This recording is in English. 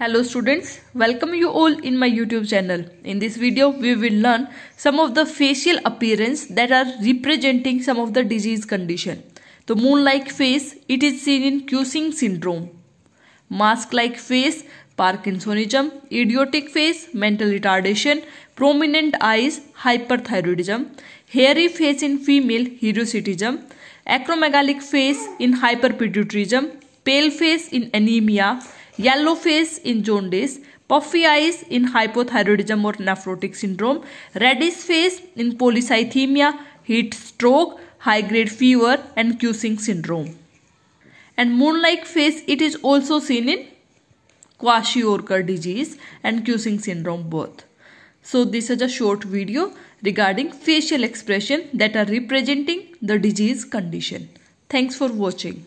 Hello students, welcome you all in my YouTube channel. In this video, we will learn some of the facial appearance that are representing some of the disease condition. The moon-like face, it is seen in Cushing syndrome. Mask-like face, Parkinsonism, idiotic face, mental retardation, prominent eyes, hyperthyroidism, hairy face in female, hirsutism, acromegalic face in hyperpituitarism, pale face in anemia, yellow face in jaundice, puffy eyes in hypothyroidism or nephrotic syndrome, reddish face in polycythemia, heat stroke, high grade fever, and Cushing syndrome. And moon like face, it is also seen in kwashiorkor disease and Cushing syndrome both. So this is a short video regarding facial expression that are representing the disease condition. Thanks for watching.